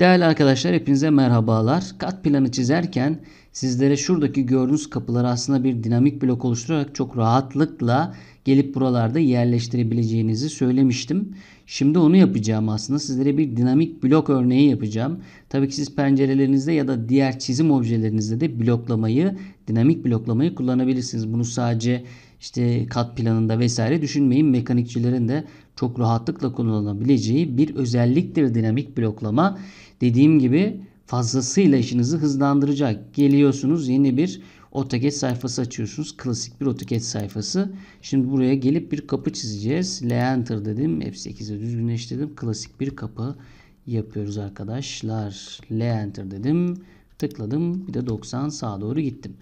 Değerli arkadaşlar hepinize merhabalar. Kat planı çizerken sizlere şuradaki gördüğünüz kapıları aslında bir dinamik blok oluşturarak çok rahatlıkla gelip buralarda yerleştirebileceğinizi söylemiştim. Şimdi onu yapacağım aslında. Sizlere bir dinamik blok örneği yapacağım. Tabii ki siz pencerelerinizde ya da diğer çizim objelerinizde de bloklamayı, dinamik bloklamayı kullanabilirsiniz. Bunu sadece işte kat planında vesaire düşünmeyin mekanikçilerin de çok rahatlıkla kullanabileceği bir özelliktir dinamik bloklama. Dediğim gibi fazlasıyla işinizi hızlandıracak. Geliyorsunuz yeni bir AutoCAD sayfası açıyorsunuz. Klasik bir AutoCAD sayfası. Şimdi buraya gelip bir kapı çizeceğiz. L enter dedim. F8'e düzgünleştirdim. Klasik bir kapı yapıyoruz arkadaşlar. L enter dedim. Tıkladım. Bir de 90 sağa doğru gittim.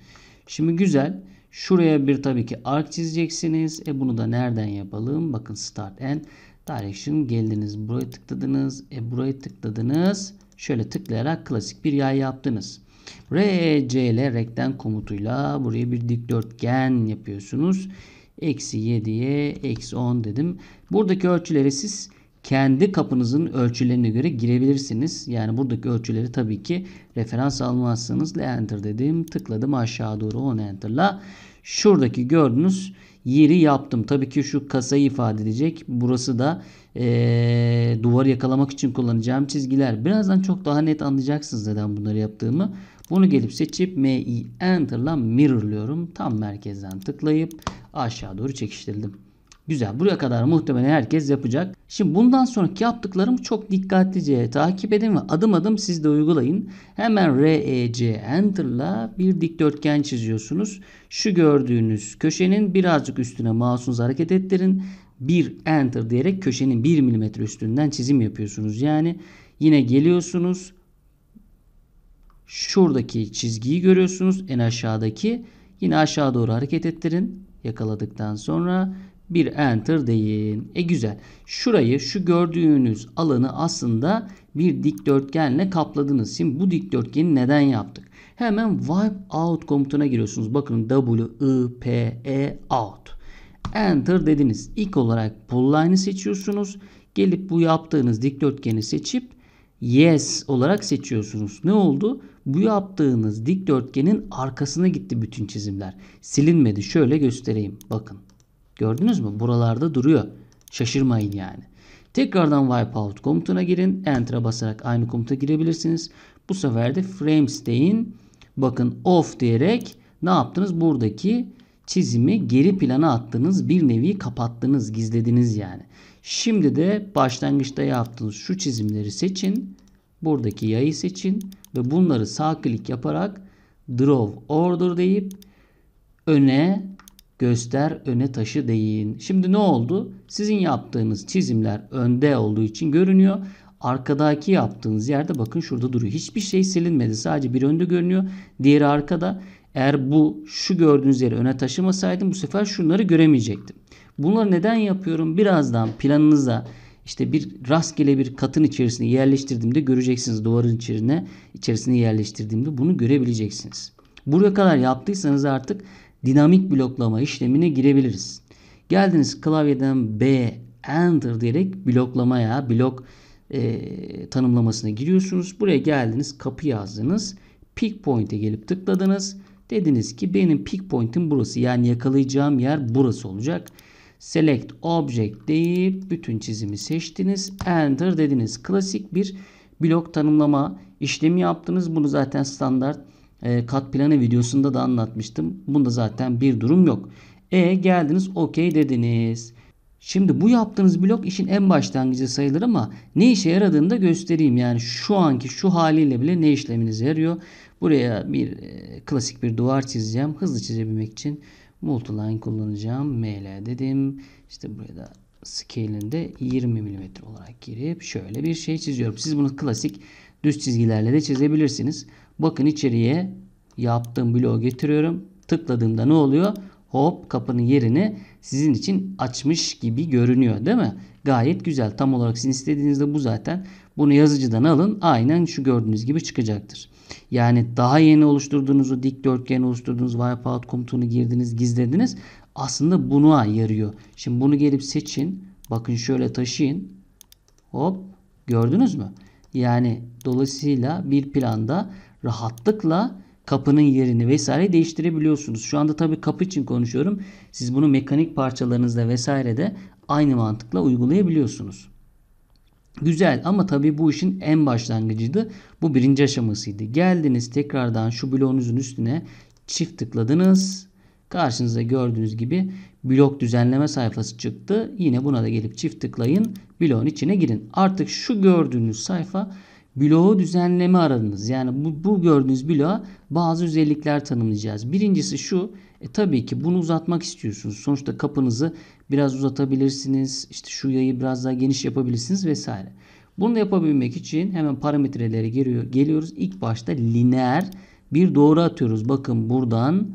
Şimdi güzel. Şuraya bir tabii ki arc çizeceksiniz. E bunu da nereden yapalım? Bakın start and direction geldiniz. Buraya tıkladınız. E buraya tıkladınız. Şöyle tıklayarak klasik bir yay yaptınız. RCL rekten komutuyla buraya bir dikdörtgen yapıyorsunuz. Eksi 7'ye eksi 10 dedim. Buradaki ölçüleri siz kendi kapınızın ölçülerine göre girebilirsiniz. Yani buradaki ölçüleri tabii ki referans almazsanız enter dedim. Tıkladım aşağı doğru on enter'la. Şuradaki gördüğünüz yeri yaptım. Tabii ki şu kasayı ifade edecek. Burası da ee, duvarı yakalamak için kullanacağım çizgiler. Birazdan çok daha net anlayacaksınız neden bunları yaptığımı. Bunu gelip seçip MI Enter'la mirrorlıyorum. Tam merkezden tıklayıp aşağı doğru çekiştirdim. Güzel. Buraya kadar muhtemelen herkes yapacak. Şimdi bundan sonraki yaptıklarımı çok dikkatlice takip edin ve adım adım siz de uygulayın. Hemen REC Enter'la bir dikdörtgen çiziyorsunuz. Şu gördüğünüz köşenin birazcık üstüne mouse'unuzu hareket ettirin. Bir Enter diyerek köşenin 1 mm üstünden çizim yapıyorsunuz. Yani yine geliyorsunuz. Şuradaki çizgiyi görüyorsunuz. En aşağıdaki. Yine aşağı doğru hareket ettirin yakaladıktan sonra bir enter deyin. E güzel. Şurayı şu gördüğünüz alanı aslında bir dikdörtgenle kapladınız. Şimdi bu dikdörtgeni neden yaptık? Hemen wipe out komutuna giriyorsunuz. Bakın W, I, P, E, out. Enter dediniz. İlk olarak pull line'ı seçiyorsunuz. Gelip bu yaptığınız dikdörtgeni seçip yes olarak seçiyorsunuz. Ne oldu? Bu yaptığınız dikdörtgenin arkasına gitti bütün çizimler. Silinmedi. Şöyle göstereyim. Bakın. Gördünüz mü? Buralarda duruyor. Şaşırmayın yani. Tekrardan wipeout komutuna girin. Enter'a basarak aynı komuta girebilirsiniz. Bu sefer de frames Bakın off diyerek ne yaptınız? Buradaki çizimi geri plana attınız. Bir nevi kapattınız, gizlediniz yani. Şimdi de başlangıçta yaptığınız şu çizimleri seçin. Buradaki yayı seçin ve bunları sağ klik yaparak draw order deyip öne göster öne taşı değin. Şimdi ne oldu? Sizin yaptığınız çizimler önde olduğu için görünüyor. Arkadaki yaptığınız yerde bakın şurada duruyor. Hiçbir şey silinmedi. Sadece bir önde görünüyor. Diğeri arkada. Eğer bu şu gördüğünüz yeri öne taşımasaydım bu sefer şunları göremeyecektim. Bunları neden yapıyorum? Birazdan planınıza işte bir rastgele bir katın içerisine yerleştirdiğimde göreceksiniz. Duvarın içerisine içerisine yerleştirdiğimde bunu görebileceksiniz. Buraya kadar yaptıysanız artık dinamik bloklama işlemine girebiliriz. Geldiniz klavyeden B Enter diyerek bloklamaya, blok e, tanımlamasına giriyorsunuz. Buraya geldiniz, kapı yazdınız. Pick point'e gelip tıkladınız. Dediniz ki benim pick point'im burası. Yani yakalayacağım yer burası olacak. Select object deyip bütün çizimi seçtiniz. Enter dediniz. Klasik bir blok tanımlama işlemi yaptınız. Bunu zaten standart ee, kat planı videosunda da anlatmıştım. Bunda zaten bir durum yok. E geldiniz okey dediniz. Şimdi bu yaptığınız blok işin en başlangıcı sayılır ama ne işe yaradığını da göstereyim. Yani şu anki şu haliyle bile ne işleminize yarıyor. Buraya bir e, klasik bir duvar çizeceğim. Hızlı çizebilmek için multiline kullanacağım. ML dedim. İşte buraya da scale'inde 20 mm olarak girip şöyle bir şey çiziyorum. Siz bunu klasik Düz çizgilerle de çizebilirsiniz. Bakın içeriye yaptığım bloğu getiriyorum. Tıkladığımda ne oluyor? Hop kapının yerini sizin için açmış gibi görünüyor değil mi? Gayet güzel. Tam olarak sizin istediğinizde bu zaten. Bunu yazıcıdan alın. Aynen şu gördüğünüz gibi çıkacaktır. Yani daha yeni oluşturduğunuz o dikdörtgen oluşturduğunuz wipeout komutunu girdiniz gizlediniz. Aslında buna yarıyor. Şimdi bunu gelip seçin. Bakın şöyle taşıyın. Hop gördünüz mü? Yani dolayısıyla bir planda rahatlıkla kapının yerini vesaire değiştirebiliyorsunuz. Şu anda tabii kapı için konuşuyorum. Siz bunu mekanik parçalarınızda vesaire de aynı mantıkla uygulayabiliyorsunuz. Güzel ama tabii bu işin en başlangıcıydı. Bu birinci aşamasıydı. Geldiniz tekrardan şu bloğunuzun üstüne çift tıkladınız Karşınıza gördüğünüz gibi blok düzenleme sayfası çıktı. Yine buna da gelip çift tıklayın. Bloğun içine girin. Artık şu gördüğünüz sayfa bloğu düzenleme aradınız. Yani bu, bu gördüğünüz bloğa bazı özellikler tanımlayacağız. Birincisi şu. E, tabii ki bunu uzatmak istiyorsunuz. Sonuçta kapınızı biraz uzatabilirsiniz. İşte şu yayı biraz daha geniş yapabilirsiniz vesaire. Bunu da yapabilmek için hemen parametrelere geliyoruz. İlk başta lineer bir doğru atıyoruz. Bakın buradan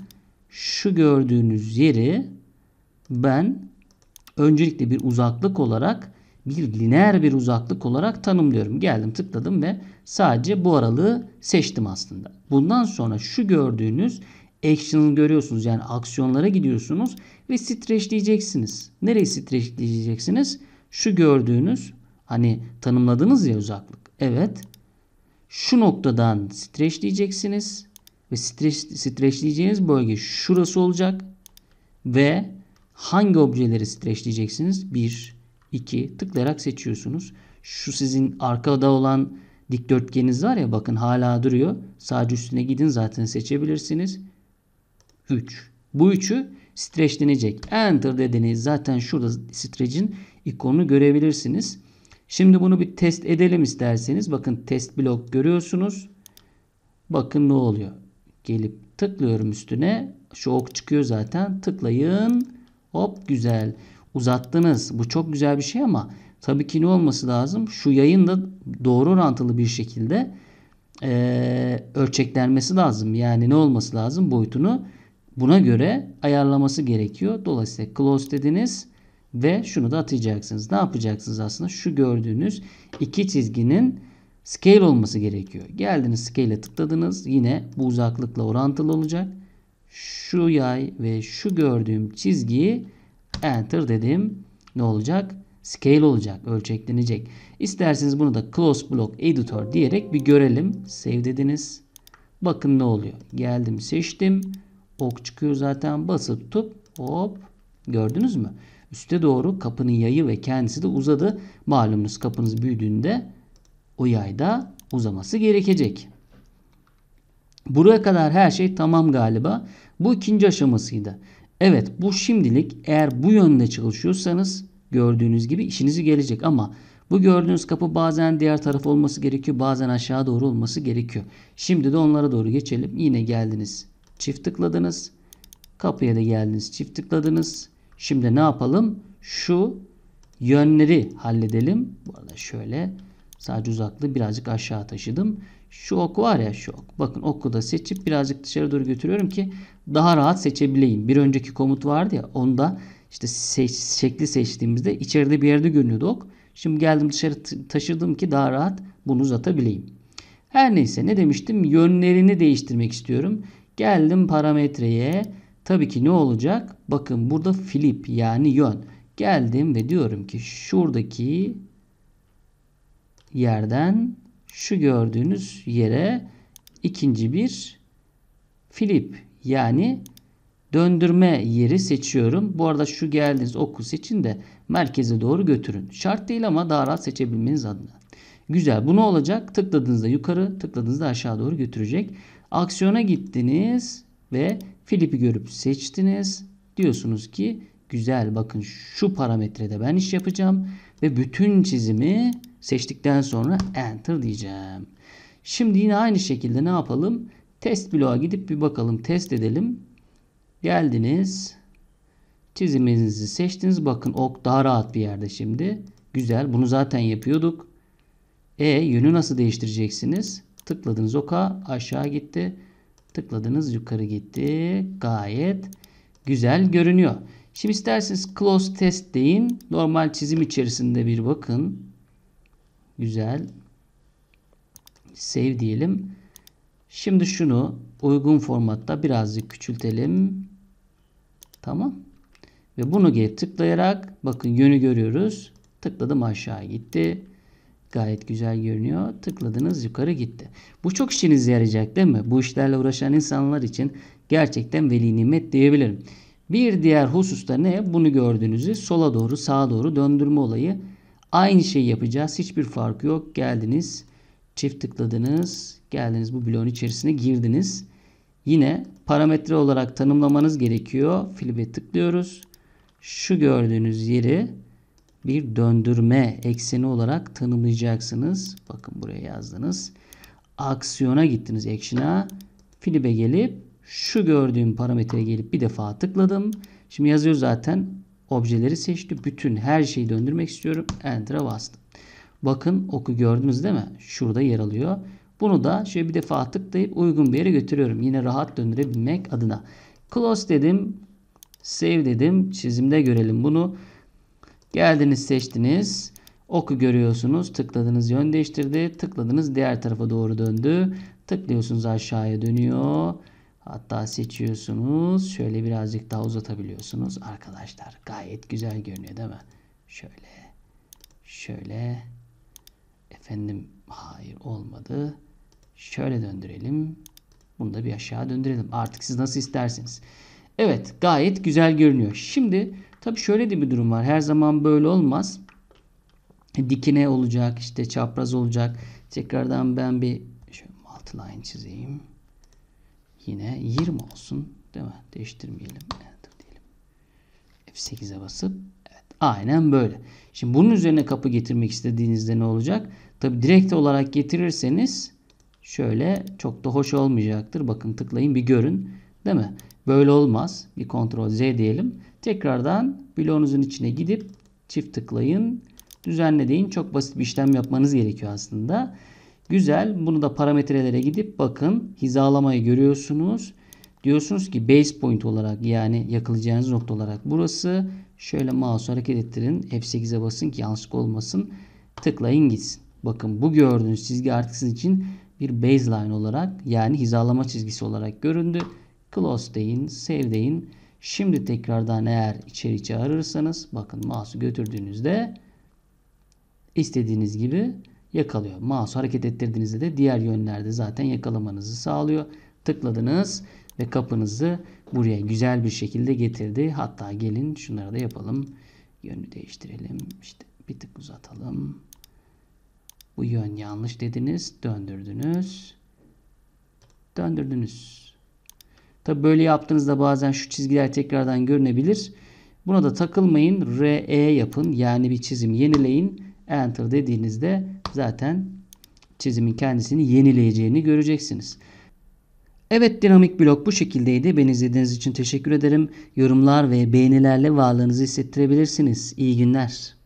şu gördüğünüz yeri ben öncelikle bir uzaklık olarak bir lineer bir uzaklık olarak tanımlıyorum. Geldim tıkladım ve sadece bu aralığı seçtim aslında. Bundan sonra şu gördüğünüz action'ı görüyorsunuz. Yani aksiyonlara gidiyorsunuz ve streçleyeceksiniz. Nereyi streçleyeceksiniz? Şu gördüğünüz hani tanımladınız ya uzaklık. Evet. Şu noktadan streçleyeceksiniz ve streç, streçleyeceğiniz bölge şurası olacak ve hangi objeleri streçleyeceksiniz? 1, 2 tıklayarak seçiyorsunuz. Şu sizin arkada olan dikdörtgeniniz var ya bakın hala duruyor. Sadece üstüne gidin zaten seçebilirsiniz. 3. Bu üçü streçlenecek. Enter dediniz. zaten şurada streçin ikonunu görebilirsiniz. Şimdi bunu bir test edelim isterseniz. Bakın test blok görüyorsunuz. Bakın ne oluyor gelip tıklıyorum üstüne. Şu ok çıkıyor zaten. Tıklayın. Hop güzel. Uzattınız. Bu çok güzel bir şey ama tabii ki ne olması lazım? Şu yayın da doğru orantılı bir şekilde e, ölçeklenmesi lazım. Yani ne olması lazım? Boyutunu buna göre ayarlaması gerekiyor. Dolayısıyla close dediniz ve şunu da atacaksınız. Ne yapacaksınız aslında? Şu gördüğünüz iki çizginin Scale olması gerekiyor. Geldiniz scale'e tıkladınız. Yine bu uzaklıkla orantılı olacak. Şu yay ve şu gördüğüm çizgiyi enter dedim. Ne olacak? Scale olacak. Ölçeklenecek. İsterseniz bunu da close block editor diyerek bir görelim. Save dediniz. Bakın ne oluyor. Geldim seçtim. Ok çıkıyor zaten. Basıp tutup hop gördünüz mü? Üste doğru kapının yayı ve kendisi de uzadı. Malumunuz kapınız büyüdüğünde o yayda uzaması gerekecek. Buraya kadar her şey tamam galiba. Bu ikinci aşamasıydı. Evet bu şimdilik eğer bu yönde çalışıyorsanız gördüğünüz gibi işinizi gelecek ama bu gördüğünüz kapı bazen diğer taraf olması gerekiyor bazen aşağı doğru olması gerekiyor. Şimdi de onlara doğru geçelim. Yine geldiniz çift tıkladınız. Kapıya da geldiniz çift tıkladınız. Şimdi ne yapalım? Şu yönleri halledelim. Bu arada şöyle Sadece uzaklığı birazcık aşağı taşıdım. Şu ok var ya şu ok. Bakın oku da seçip birazcık dışarı doğru götürüyorum ki daha rahat seçebileyim. Bir önceki komut vardı ya onda işte seç, şekli seçtiğimizde içeride bir yerde görünüyordu ok. Şimdi geldim dışarı taşırdım ki daha rahat bunu uzatabileyim. Her neyse ne demiştim? Yönlerini değiştirmek istiyorum. Geldim parametreye. Tabii ki ne olacak? Bakın burada flip yani yön. Geldim ve diyorum ki şuradaki yerden şu gördüğünüz yere ikinci bir flip yani döndürme yeri seçiyorum. Bu arada şu geldiğiniz oku seçin de merkeze doğru götürün. Şart değil ama daha rahat seçebilmeniz adına. Güzel. Bu ne olacak? Tıkladığınızda yukarı, tıkladığınızda aşağı doğru götürecek. Aksiyona gittiniz ve Filip'i görüp seçtiniz. Diyorsunuz ki güzel bakın şu parametrede ben iş yapacağım ve bütün çizimi seçtikten sonra enter diyeceğim. Şimdi yine aynı şekilde ne yapalım? Test bloğa gidip bir bakalım test edelim. Geldiniz. Çiziminizi seçtiniz. Bakın ok daha rahat bir yerde şimdi. Güzel. Bunu zaten yapıyorduk. E yönü nasıl değiştireceksiniz? Tıkladınız oka aşağı gitti. Tıkladınız yukarı gitti. Gayet güzel görünüyor. Şimdi isterseniz close test deyin. Normal çizim içerisinde bir bakın. Güzel. Save diyelim. Şimdi şunu uygun formatta birazcık küçültelim. Tamam. Ve bunu geri tıklayarak bakın yönü görüyoruz. Tıkladım aşağı gitti. Gayet güzel görünüyor. Tıkladınız yukarı gitti. Bu çok işinize yarayacak değil mi? Bu işlerle uğraşan insanlar için gerçekten veli nimet diyebilirim. Bir diğer hususta ne? Bunu gördüğünüzü sola doğru sağa doğru döndürme olayı. Aynı şeyi yapacağız. Hiçbir fark yok. Geldiniz. Çift tıkladınız. Geldiniz bu bloğun içerisine girdiniz. Yine parametre olarak tanımlamanız gerekiyor. Flip'e tıklıyoruz. Şu gördüğünüz yeri bir döndürme ekseni olarak tanımlayacaksınız. Bakın buraya yazdınız. Aksiyona gittiniz. Action'a. Flip'e gelip şu gördüğüm parametreye gelip bir defa tıkladım. Şimdi yazıyor zaten objeleri seçti. Bütün her şeyi döndürmek istiyorum. Enter'a bastım. Bakın oku gördünüz değil mi? Şurada yer alıyor. Bunu da şöyle bir defa tıklayıp uygun bir yere götürüyorum. Yine rahat döndürebilmek adına. Close dedim. Save dedim. Çizimde görelim bunu. Geldiniz seçtiniz. Oku görüyorsunuz. Tıkladınız yön değiştirdi. Tıkladınız diğer tarafa doğru döndü. Tıklıyorsunuz aşağıya dönüyor. Hatta seçiyorsunuz. Şöyle birazcık daha uzatabiliyorsunuz. Arkadaşlar gayet güzel görünüyor değil mi? Şöyle. Şöyle. Efendim hayır olmadı. Şöyle döndürelim. Bunu da bir aşağı döndürelim. Artık siz nasıl istersiniz. Evet gayet güzel görünüyor. Şimdi tabi şöyle de bir durum var. Her zaman böyle olmaz. Dikine olacak işte çapraz olacak. Tekrardan ben bir şöyle altı line çizeyim. Yine 20 olsun. Değil mi? Değiştirmeyelim. Enter diyelim. F8'e basıp evet, aynen böyle. Şimdi bunun üzerine kapı getirmek istediğinizde ne olacak? Tabi direkt olarak getirirseniz şöyle çok da hoş olmayacaktır. Bakın tıklayın bir görün. Değil mi? Böyle olmaz. Bir kontrol Z diyelim. Tekrardan bloğunuzun içine gidip çift tıklayın. Düzenle deyin. Çok basit bir işlem yapmanız gerekiyor aslında. Güzel. Bunu da parametrelere gidip bakın hizalamayı görüyorsunuz. Diyorsunuz ki base point olarak yani yakılacağınız nokta olarak burası. Şöyle mouse'u hareket ettirin. F8'e basın ki yanlışlık olmasın. Tıklayın gitsin. Bakın bu gördüğünüz çizgi artık sizin için bir baseline olarak yani hizalama çizgisi olarak göründü. Close deyin, save deyin. Şimdi tekrardan eğer içeri çağırırsanız bakın mouse'u götürdüğünüzde istediğiniz gibi yakalıyor. Mouse'u hareket ettirdiğinizde de diğer yönlerde zaten yakalamanızı sağlıyor. Tıkladınız ve kapınızı buraya güzel bir şekilde getirdi. Hatta gelin şunları da yapalım. Yönü değiştirelim. İşte bir tık uzatalım. Bu yön yanlış dediniz. Döndürdünüz. Döndürdünüz. Tabi böyle yaptığınızda bazen şu çizgiler tekrardan görünebilir. Buna da takılmayın. RE yapın. Yani bir çizim yenileyin. Enter dediğinizde zaten çizimin kendisini yenileyeceğini göreceksiniz. Evet dinamik blok bu şekildeydi. Beni izlediğiniz için teşekkür ederim. Yorumlar ve beğenilerle varlığınızı hissettirebilirsiniz. İyi günler.